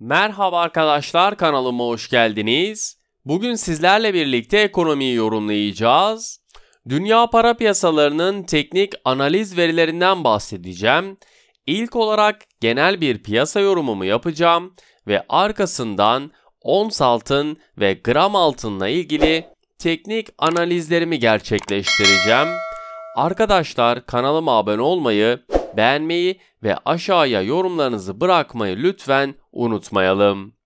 Merhaba arkadaşlar kanalıma hoş geldiniz. Bugün sizlerle birlikte ekonomiyi yorumlayacağız. Dünya para piyasalarının teknik analiz verilerinden bahsedeceğim. İlk olarak genel bir piyasa yorumumu yapacağım ve arkasından ons altın ve gram altınla ilgili teknik analizlerimi gerçekleştireceğim. Arkadaşlar kanalıma abone olmayı beğenmeyi ve aşağıya yorumlarınızı bırakmayı lütfen unutmayalım.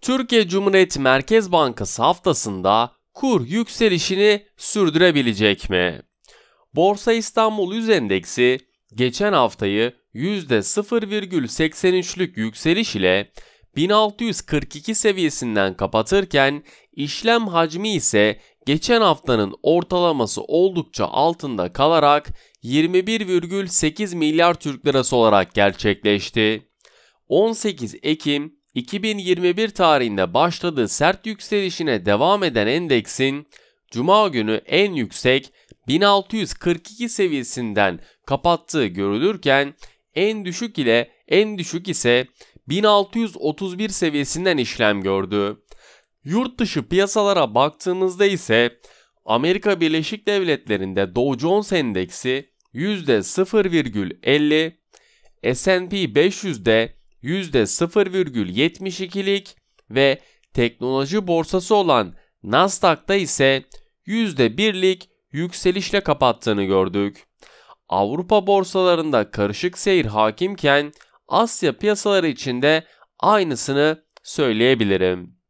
Türkiye Cumhuriyeti Merkez Bankası haftasında kur yükselişini sürdürebilecek mi? Borsa İstanbul Yüz Endeksi geçen haftayı %0,83'lük yükseliş ile 1642 seviyesinden kapatırken işlem hacmi ise geçen haftanın ortalaması oldukça altında kalarak 21,8 milyar Türk lirası olarak gerçekleşti. 18 Ekim 2021 tarihinde başladığı sert yükselişine devam eden endeksin cuma günü en yüksek 1642 seviyesinden kapattığı görülürken en düşük ile en düşük ise 1631 seviyesinden işlem gördü. Yurt dışı piyasalara baktığımızda ise Amerika Birleşik Devletleri'nde Dow Jones Endeksi %0,50, S&P 500'de %0,72'lik ve teknoloji borsası olan Nasdaq'ta ise %1'lik yükselişle kapattığını gördük. Avrupa borsalarında karışık seyir hakimken Asya piyasaları içinde aynısını söyleyebilirim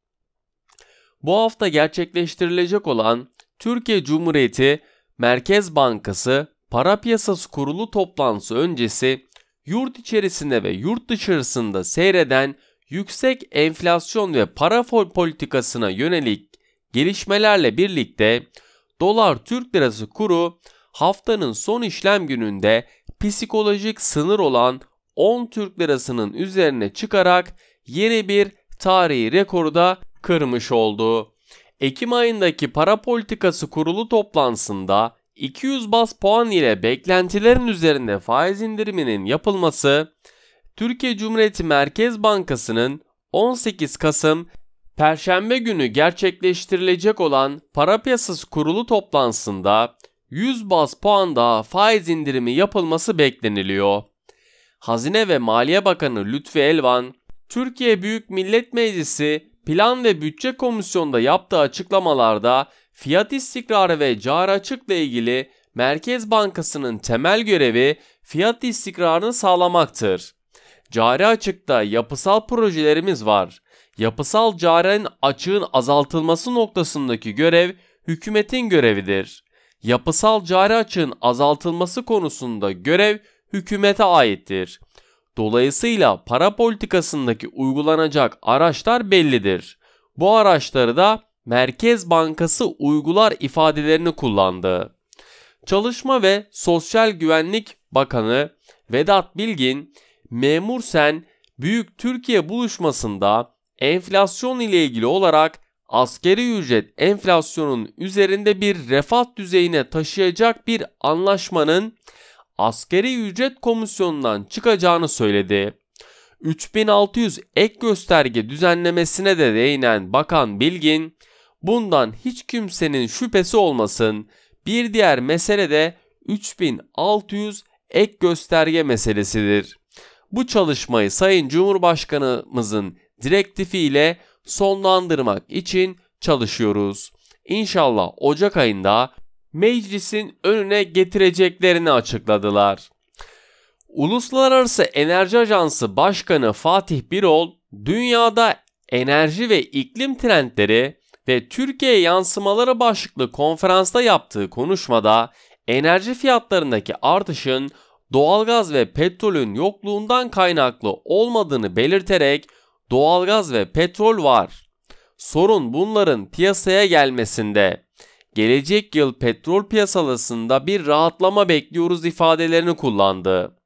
bu hafta gerçekleştirilecek olan Türkiye Cumhuriyeti Merkez Bankası Para Piyasası Kurulu toplantısı öncesi yurt içerisinde ve yurt dışarısında seyreden yüksek enflasyon ve para politikasına yönelik gelişmelerle birlikte dolar Türk lirası kuru haftanın son işlem gününde psikolojik sınır olan 10 Türk lirasının üzerine çıkarak yeni bir tarihi rekoru da kırmış oldu. Ekim ayındaki para politikası kurulu toplantısında 200 bas puan ile beklentilerin üzerinde faiz indiriminin yapılması, Türkiye Cumhuriyeti Merkez Bankası'nın 18 Kasım Perşembe günü gerçekleştirilecek olan para piyasası kurulu toplantısında 100 bas puan daha faiz indirimi yapılması bekleniliyor. Hazine ve Maliye Bakanı Lütfi Elvan, Türkiye Büyük Millet Meclisi Plan ve Bütçe Komisyonu'nda yaptığı açıklamalarda fiyat istikrarı ve cari açıkla ilgili Merkez Bankası'nın temel görevi fiyat istikrarını sağlamaktır. Cari açıkta yapısal projelerimiz var. Yapısal caren açığın azaltılması noktasındaki görev hükümetin görevidir. Yapısal cari açığın azaltılması konusunda görev hükümete aittir. Dolayısıyla para politikasındaki uygulanacak araçlar bellidir. Bu araçları da Merkez Bankası uygular ifadelerini kullandı. Çalışma ve Sosyal Güvenlik Bakanı Vedat Bilgin, Memur Sen Büyük Türkiye buluşmasında enflasyon ile ilgili olarak askeri ücret enflasyonun üzerinde bir refah düzeyine taşıyacak bir anlaşmanın askeri ücret komisyonundan çıkacağını söyledi. 3600 ek gösterge düzenlemesine de değinen Bakan Bilgin, bundan hiç kimsenin şüphesi olmasın. Bir diğer mesele de 3600 ek gösterge meselesidir. Bu çalışmayı Sayın Cumhurbaşkanımızın direktifiyle sonlandırmak için çalışıyoruz. İnşallah Ocak ayında meclisin önüne getireceklerini açıkladılar. Uluslararası Enerji Ajansı Başkanı Fatih Birol, dünyada enerji ve iklim trendleri ve Türkiye yansımaları başlıklı konferansta yaptığı konuşmada enerji fiyatlarındaki artışın doğalgaz ve petrolün yokluğundan kaynaklı olmadığını belirterek doğalgaz ve petrol var. Sorun bunların piyasaya gelmesinde gelecek yıl petrol piyasalarında bir rahatlama bekliyoruz ifadelerini kullandı.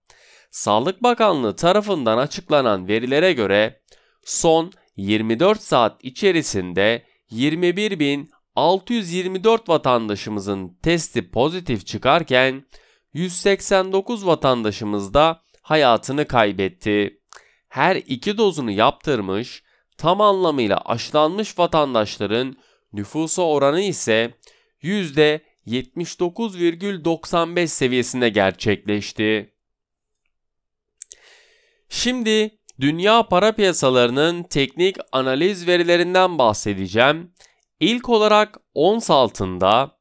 Sağlık Bakanlığı tarafından açıklanan verilere göre son 24 saat içerisinde 21.624 vatandaşımızın testi pozitif çıkarken 189 vatandaşımız da hayatını kaybetti. Her iki dozunu yaptırmış, tam anlamıyla aşılanmış vatandaşların nüfusa oranı ise %79,95 seviyesinde gerçekleşti. Şimdi dünya para piyasalarının teknik analiz verilerinden bahsedeceğim. İlk olarak ons altında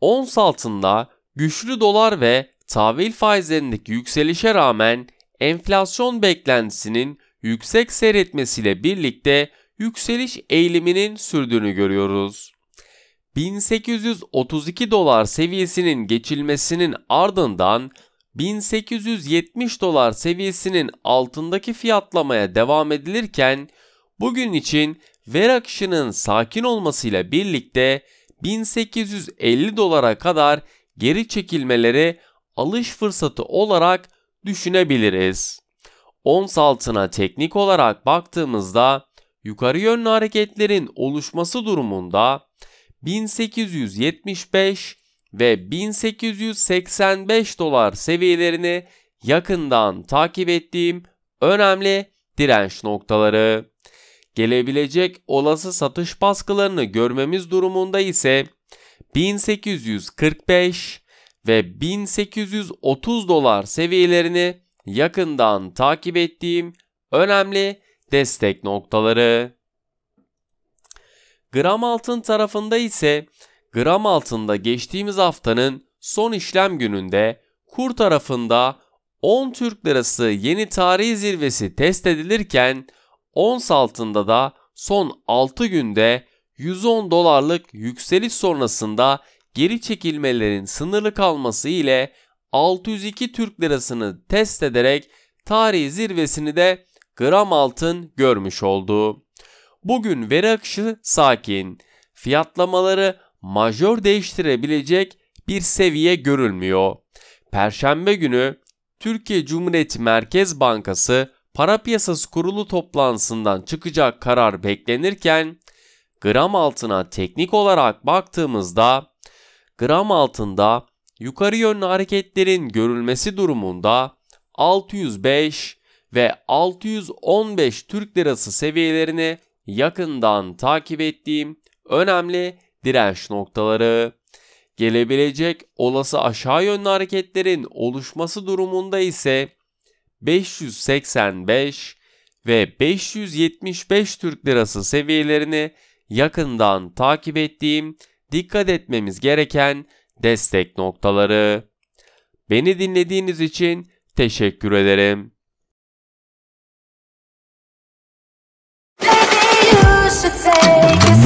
ons altında güçlü dolar ve tahvil faizlerindeki yükselişe rağmen enflasyon beklentisinin yüksek seyretmesiyle birlikte yükseliş eğiliminin sürdüğünü görüyoruz. 1832 dolar seviyesinin geçilmesinin ardından 1870 dolar seviyesinin altındaki fiyatlamaya devam edilirken bugün için ver akışının sakin olmasıyla birlikte 1850 dolara kadar geri çekilmeleri alış fırsatı olarak düşünebiliriz. Ons altına teknik olarak baktığımızda yukarı yönlü hareketlerin oluşması durumunda 1875 ve 1885 dolar seviyelerini yakından takip ettiğim önemli direnç noktaları. Gelebilecek olası satış baskılarını görmemiz durumunda ise 1845 ve 1830 dolar seviyelerini yakından takip ettiğim önemli destek noktaları. Gram altın tarafında ise gram altında geçtiğimiz haftanın son işlem gününde kur tarafında 10 Türk lirası yeni tarihi zirvesi test edilirken ons altında da son 6 günde 110 dolarlık yükseliş sonrasında geri çekilmelerin sınırlı kalması ile 602 Türk lirasını test ederek tarihi zirvesini de gram altın görmüş oldu. Bugün veri akışı sakin. Fiyatlamaları majör değiştirebilecek bir seviye görülmüyor. Perşembe günü Türkiye Cumhuriyeti Merkez Bankası Para Piyasası Kurulu toplantısından çıkacak karar beklenirken gram altına teknik olarak baktığımızda gram altında yukarı yönlü hareketlerin görülmesi durumunda 605 ve 615 Türk Lirası seviyelerini yakından takip ettiğim önemli direnç noktaları. Gelebilecek olası aşağı yönlü hareketlerin oluşması durumunda ise 585 ve 575 Türk Lirası seviyelerini yakından takip ettiğim dikkat etmemiz gereken destek noktaları. Beni dinlediğiniz için teşekkür ederim. should take